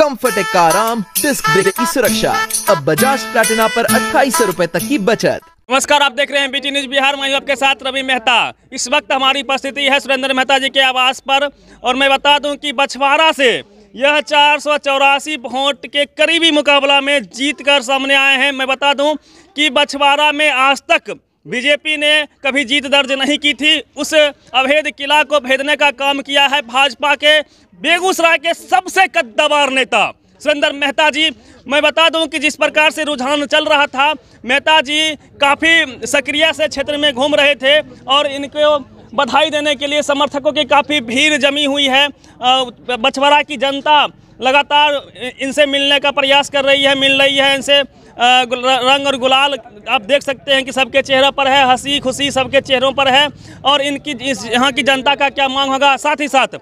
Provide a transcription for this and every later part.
Comfort एक आराम disc brake की सुरक्षा अब बजाज प्लेटिना पर अट्ठाईस सौ रूपए तक की बचत नमस्कार आप देख रहे हैं बीटी न्यूज बिहार में आपके साथ रवि मेहता इस वक्त हमारी उपस्थिति है सुरेंद्र मेहता जी के आवास पर और मैं बता दूं कि बछवाड़ा से यह चार सौ चौरासी वोट के करीबी मुकाबला में जीत कर सामने आए हैं मैं बता दूं कि बछवाड़ा में आज तक बीजेपी ने कभी जीत दर्ज नहीं की थी उस अवैध किला को भेदने का काम किया है भाजपा के बेगूसराय के सबसे कद्दावार नेता सुरेंद्र मेहता जी मैं बता दूं कि जिस प्रकार से रुझान चल रहा था मेहता जी काफ़ी सक्रिय से क्षेत्र में घूम रहे थे और इनको बधाई देने के लिए समर्थकों की काफ़ी भीड़ जमी हुई है बछवाड़ा की जनता लगातार इनसे मिलने का प्रयास कर रही है मिल रही है इनसे रंग और गुलाल आप देख सकते हैं कि सबके चेहरों पर है हंसी खुशी सबके चेहरों पर है और इनकी इस यहाँ की जनता का क्या मांग होगा साथ ही साथ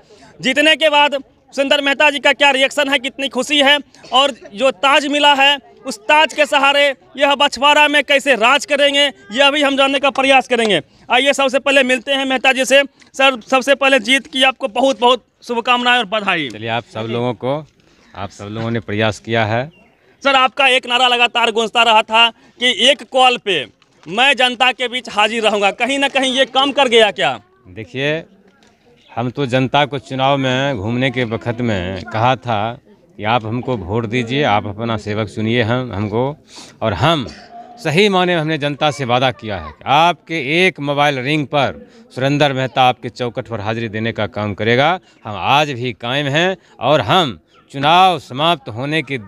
जीतने के बाद सुंदर मेहता जी का क्या रिएक्शन है कितनी खुशी है और जो ताज मिला है उस ताज के सहारे यह बछवाड़ा में कैसे राज करेंगे यह भी हम जानने का प्रयास करेंगे आइए सबसे पहले मिलते हैं मेहता जी से सर सबसे पहले जीत की आपको बहुत बहुत शुभकामनाएं और बधाई चलिए आप सब लोगों को आप सब लोगों ने प्रयास किया है सर आपका एक नारा लगातार गूंजता रहा था कि एक कॉल पे मैं जनता के बीच हाजिर रहूंगा कहीं ना कहीं ये काम कर गया क्या देखिए हम तो जनता को चुनाव में घूमने के वक्त में कहा था कि आप हमको वोट दीजिए आप अपना सेवक सुनिए हम हमको और हम सही माने हमने जनता से वादा किया है कि आपके एक मोबाइल रिंग पर सुरेंद्र मेहता आपके चौकट पर हाजिरी देने का काम करेगा हम आज भी कायम हैं और हम चुनाव समाप्त होने के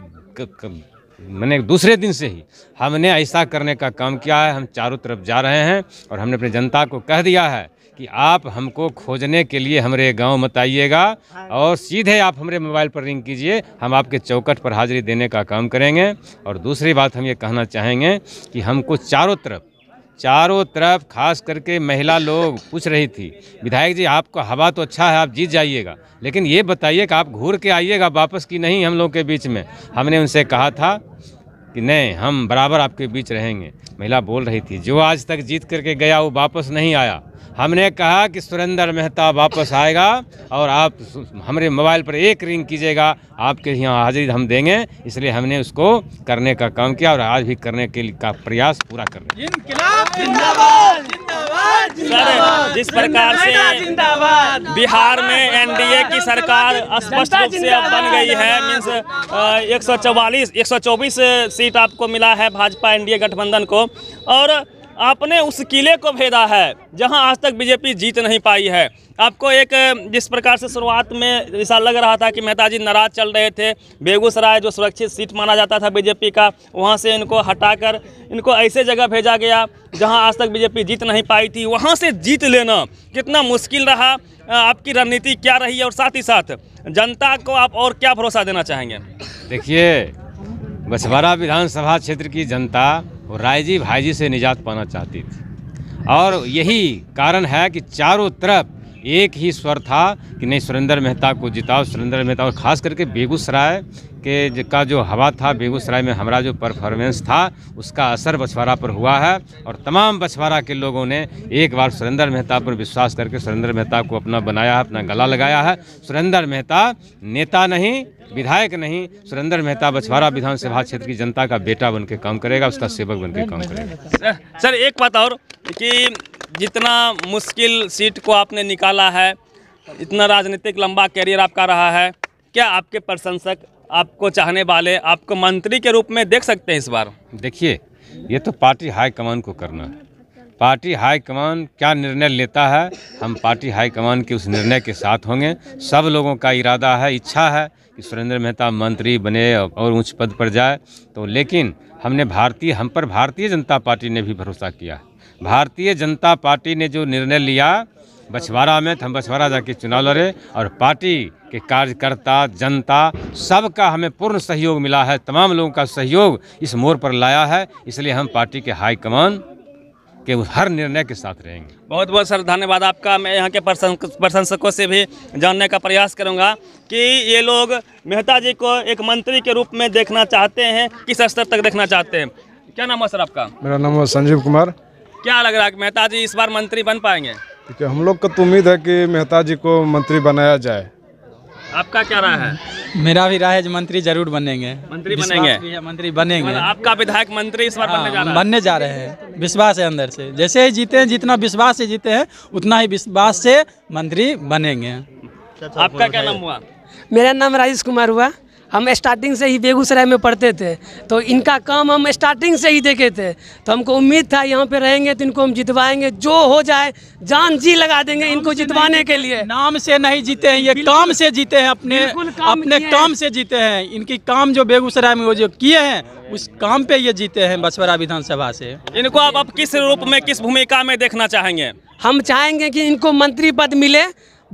मैंने दूसरे दिन से ही हमने ऐसा करने का काम किया है हम चारों तरफ जा रहे हैं और हमने अपनी जनता को कह दिया है कि आप हमको खोजने के लिए हमारे गांव मत आइएगा हाँ। और सीधे आप हमारे मोबाइल पर रिंग कीजिए हम आपके चौकट पर हाजिरी देने का काम करेंगे और दूसरी बात हम ये कहना चाहेंगे कि हमको चारों तरफ चारों तरफ खास करके महिला लोग पूछ रही थी विधायक जी आपका हवा तो अच्छा है आप जीत जाइएगा लेकिन ये बताइए कि आप घूर के आइएगा वापस कि नहीं हम लोग के बीच में हमने उनसे कहा था कि नहीं हम बराबर आपके बीच रहेंगे महिला बोल रही थी जो आज तक जीत करके गया वो वापस नहीं आया हमने कहा कि सुरेंद्र मेहता वापस आएगा और आप हमारे मोबाइल पर एक रिंग कीजिएगा आपके यहाँ हाजिरी हम देंगे इसलिए हमने उसको करने का काम किया और आज भी करने के का प्रयास पूरा कर सर जिस प्रकार से बिहार में एनडीए की सरकार स्पष्ट रूप से अब बन गई है मीन्स एक सौ चौवालीस एक सौ चौबीस सीट आपको मिला है भाजपा एनडीए गठबंधन को और आपने उस किले को भेदा है जहां आज तक बीजेपी जीत नहीं पाई है आपको एक जिस प्रकार से शुरुआत में ऐसा लग रहा था कि मेहता जी नाराज चल रहे थे बेगूसराय जो सुरक्षित सीट माना जाता था बीजेपी का वहां से इनको हटाकर इनको ऐसे जगह भेजा गया जहां आज तक बीजेपी जीत नहीं पाई थी वहां से जीत लेना कितना मुश्किल रहा आपकी रणनीति क्या रही है और साथ ही साथ जनता को आप और क्या भरोसा देना चाहेंगे देखिए बछवाड़ा विधानसभा क्षेत्र की जनता वो रायजी भाईजी से निजात पाना चाहती थी और यही कारण है कि चारों तरफ एक ही स्वर था कि नहीं सुरेंद्र मेहता को जिताओ सुरेंद्र मेहता और ख़ास करके बेगूसराय के का जो हवा था बेगूसराय में हमारा जो परफॉर्मेंस था उसका असर बछवाड़ा पर हुआ है और तमाम बछवाड़ा के लोगों ने एक बार सुरेंद्र मेहता पर विश्वास करके सुरेंद्र मेहता को अपना बनाया है अपना गला लगाया है सुरेंद्र मेहता नेता नहीं विधायक नहीं सुरेंद्र मेहता बछवाड़ा विधानसभा क्षेत्र की जनता का बेटा बन काम करेगा उसका सेवक बन काम करेगा सर एक बात और कि जितना मुश्किल सीट को आपने निकाला है इतना राजनीतिक लंबा कैरियर आपका रहा है क्या आपके प्रशंसक आपको चाहने वाले आपको मंत्री के रूप में देख सकते हैं इस बार देखिए ये तो पार्टी हाईकमान को करना है पार्टी हाईकमान क्या निर्णय लेता है हम पार्टी हाईकमान के उस निर्णय के साथ होंगे सब लोगों का इरादा है इच्छा है कि सुरेंद्र मेहता मंत्री बने और ऊंच पद पर जाए तो लेकिन हमने भारतीय हम पर भारतीय जनता पार्टी ने भी भरोसा किया भारतीय जनता पार्टी ने जो निर्णय लिया बछवाड़ा में तो हम बछवाड़ा जाके चुनाव लड़े और पार्टी के कार्यकर्ता जनता सबका हमें पूर्ण सहयोग मिला है तमाम लोगों का सहयोग इस मोड़ पर लाया है इसलिए हम पार्टी के हाईकमान उस हर निर्णय के साथ रहेंगे बहुत बहुत सर धन्यवाद आपका मैं यहाँ के प्रशंसकों से भी जानने का प्रयास करूँगा कि ये लोग मेहता जी को एक मंत्री के रूप में देखना चाहते हैं किस स्तर तक देखना चाहते हैं क्या नाम है सर आपका मेरा नाम है संजीव कुमार क्या लग रहा है मेहता जी इस बार मंत्री बन पाएंगे हम लोग को तो उम्मीद है कि मेहता जी को मंत्री बनाया जाए आपका क्या राय है मेरा भी राय है मंत्री जरूर बनेंगे मंत्री बनेंगे मंत्री बनेंगे मतलब आपका विधायक मंत्री इस बार बनने जा रहा है बनने जा रहे हैं विश्वास है अंदर से जैसे ही जीते हैं जितना विश्वास से जीते हैं उतना ही विश्वास से मंत्री बनेंगे आपका क्या नाम हुआ मेरा नाम राजेश कुमार हुआ हम स्टार्टिंग से ही बेगूसराय में पढ़ते थे तो इनका काम हम स्टार्टिंग से ही देखे थे तो हमको उम्मीद था यहाँ पे रहेंगे तो इनको हम जितवाएंगे जो हो जाए जान जी लगा देंगे इनको जितवाने के लिए नाम से नहीं जीते हैं ये काम से जीते हैं अपने अपने काम से जीते हैं इनकी काम जो बेगूसराय में वो जो किए हैं उस काम पे ये जीते हैं बसवरा विधानसभा से इनको आप अब किस रूप में किस भूमिका में देखना चाहेंगे हम चाहेंगे कि इनको मंत्री पद मिले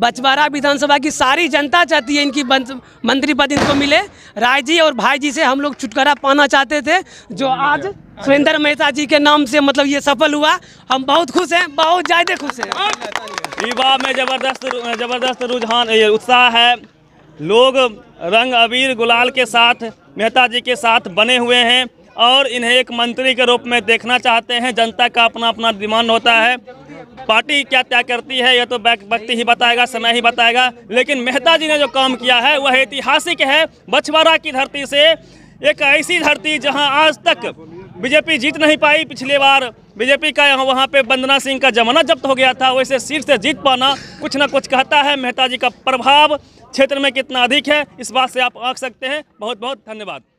बचवारा विधानसभा की सारी जनता चाहती है इनकी मंत्री पद इनको मिले राय जी और भाई जी से हम लोग छुटकारा पाना चाहते थे जो आज सुरेंद्र मेहता जी के नाम से मतलब ये सफल हुआ हम बहुत खुश हैं बहुत ज़्यादा खुश हैं युवा में ज़बरदस्त ज़बरदस्त रुझान उत्साह है लोग रंग अबीर गुलाल के साथ मेहता जी के साथ बने हुए हैं और इन्हें एक मंत्री के रूप में देखना चाहते हैं जनता का अपना अपना डिमांड होता है पार्टी क्या तय करती है यह तो व्यक्ति ही बताएगा समय ही बताएगा लेकिन मेहता जी ने जो काम किया है वह ऐतिहासिक है बछवाड़ा की धरती से एक ऐसी धरती जहां आज तक बीजेपी जीत नहीं पाई पिछली बार बीजेपी का यहां वहाँ पे वंदना सिंह का जमाना जब्त हो गया था वैसे सीट से जीत पाना कुछ ना कुछ कहता है मेहता जी का प्रभाव क्षेत्र में कितना अधिक है इस बात से आप आंक सकते हैं बहुत बहुत धन्यवाद